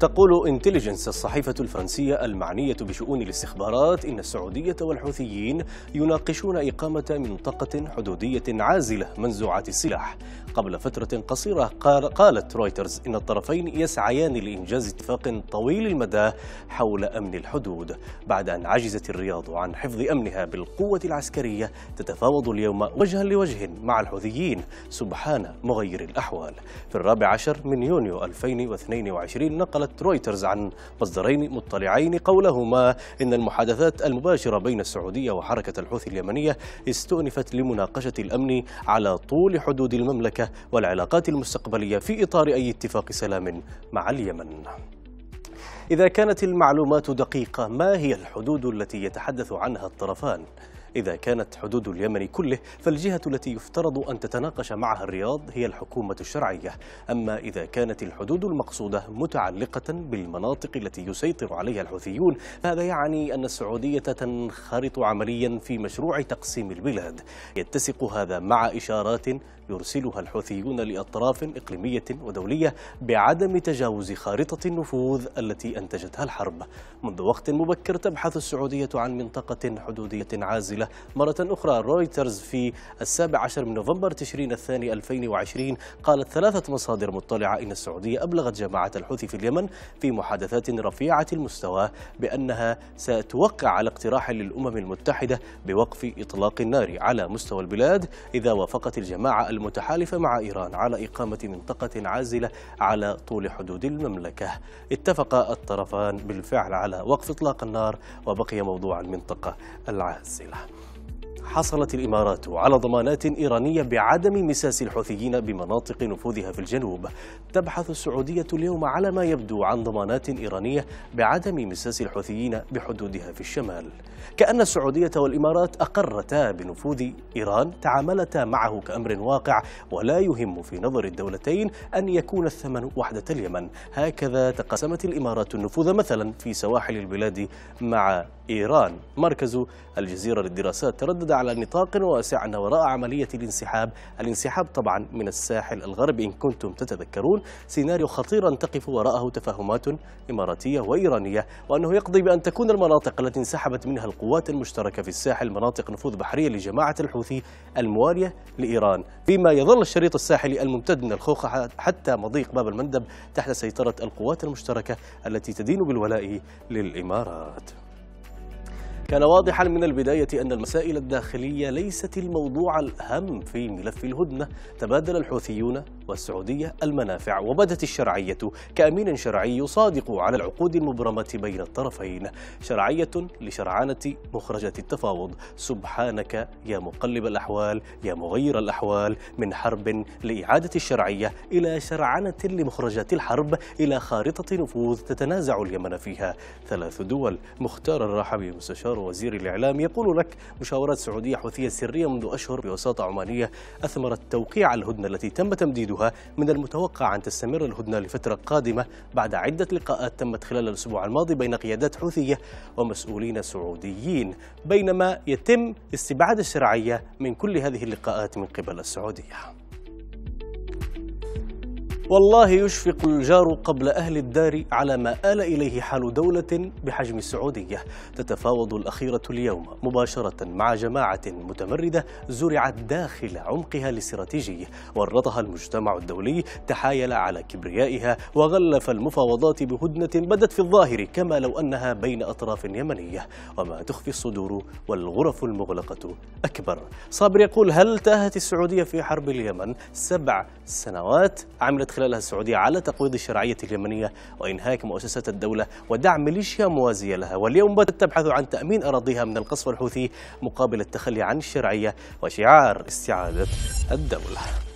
تقول انتليجنس الصحيفة الفرنسية المعنية بشؤون الاستخبارات إن السعودية والحوثيين يناقشون إقامة منطقة حدودية عازلة منزوعات السلاح قبل فترة قصيرة قالت رويترز إن الطرفين يسعيان لإنجاز اتفاق طويل المدى حول أمن الحدود بعد أن عجزت الرياض عن حفظ أمنها بالقوة العسكرية تتفاوض اليوم وجها لوجه مع الحوثيين سبحان مغير الأحوال في الرابع عشر من يونيو 2022 نقل نقلت رويترز عن مصدرين مطلعين قولهما إن المحادثات المباشرة بين السعودية وحركة الحوثي اليمنية استؤنفت لمناقشة الأمن على طول حدود المملكة والعلاقات المستقبلية في إطار أي اتفاق سلام مع اليمن إذا كانت المعلومات دقيقة ما هي الحدود التي يتحدث عنها الطرفان؟ إذا كانت حدود اليمن كله فالجهة التي يفترض أن تتناقش معها الرياض هي الحكومة الشرعية أما إذا كانت الحدود المقصودة متعلقة بالمناطق التي يسيطر عليها الحوثيون فهذا يعني أن السعودية تنخرط عمليا في مشروع تقسيم البلاد يتسق هذا مع إشارات يرسلها الحوثيون لأطراف إقليمية ودولية بعدم تجاوز خارطة النفوذ التي أنتجتها الحرب منذ وقت مبكر تبحث السعودية عن منطقة حدودية عازلة مرة أخرى رويترز في السابع عشر من نوفمبر تشرين الثاني 2020 قالت ثلاثة مصادر مطلعة إن السعودية أبلغت جماعة الحوثي في اليمن في محادثات رفيعة المستوى بأنها ستوقع على اقتراح للأمم المتحدة بوقف إطلاق النار على مستوى البلاد إذا وافقت الجماعة المتحالفة مع إيران على إقامة منطقة عازلة على طول حدود المملكة اتفق الطرفان بالفعل على وقف إطلاق النار وبقي موضوع المنطقة العازلة حصلت الإمارات على ضمانات إيرانية بعدم مساس الحوثيين بمناطق نفوذها في الجنوب تبحث السعودية اليوم على ما يبدو عن ضمانات إيرانية بعدم مساس الحوثيين بحدودها في الشمال كأن السعودية والإمارات أقرتا بنفوذ إيران تعاملتا معه كأمر واقع ولا يهم في نظر الدولتين أن يكون الثمن وحدة اليمن هكذا تقسمت الإمارات النفوذ مثلا في سواحل البلاد مع إيران مركز الجزيرة للدراسات تردد على نطاق واسع أن وراء عملية الانسحاب الانسحاب طبعا من الساحل الغربي إن كنتم تتذكرون سيناريو خطيرا تقف وراءه تفاهمات إماراتية وإيرانية وأنه يقضي بأن تكون المناطق التي انسحبت منها القوات المشتركة في الساحل مناطق نفوذ بحرية لجماعة الحوثي الموالية لإيران فيما يظل الشريط الساحلي الممتد من الخوخة حتى مضيق باب المندب تحت سيطرة القوات المشتركة التي تدين بالولاء للإمارات كان واضحا من البداية أن المسائل الداخلية ليست الموضوع الأهم في ملف الهدنة تبادل الحوثيون والسعودية المنافع وبدت الشرعية كأمين شرعي يصادق على العقود المبرمة بين الطرفين شرعية لشرعانة مخرجة التفاوض سبحانك يا مقلب الأحوال يا مغير الأحوال من حرب لإعادة الشرعية إلى شرعنة لمخرجات الحرب إلى خارطة نفوذ تتنازع اليمن فيها ثلاث دول مختار الرحبي مستشار وزير الإعلام يقول لك مشاورات سعودية حوثية سرية منذ أشهر بوساطة عمانية أثمرت توقيع الهدنة التي تم تمديدها من المتوقع أن تستمر الهدنة لفترة قادمة بعد عدة لقاءات تمت خلال الأسبوع الماضي بين قيادات حوثية ومسؤولين سعوديين بينما يتم استبعاد الشرعية من كل هذه اللقاءات من قبل السعودية والله يشفق الجار قبل أهل الدار على ما آل إليه حال دولة بحجم السعودية تتفاوض الأخيرة اليوم مباشرة مع جماعة متمردة زرعت داخل عمقها الاستراتيجي ورطها المجتمع الدولي تحايل على كبريائها وغلف المفاوضات بهدنة بدت في الظاهر كما لو أنها بين أطراف يمنية وما تخفي الصدور والغرف المغلقة أكبر صابر يقول هل تاهت السعودية في حرب اليمن سبع سنوات عملت خلالها السعودية على تقويض الشرعية اليمنية وإنهاك مؤسسة الدولة ودعم ميليشيا موازية لها واليوم بدأت تبحث عن تأمين أراضيها من القصف الحوثي مقابل التخلي عن الشرعية وشعار استعادة الدولة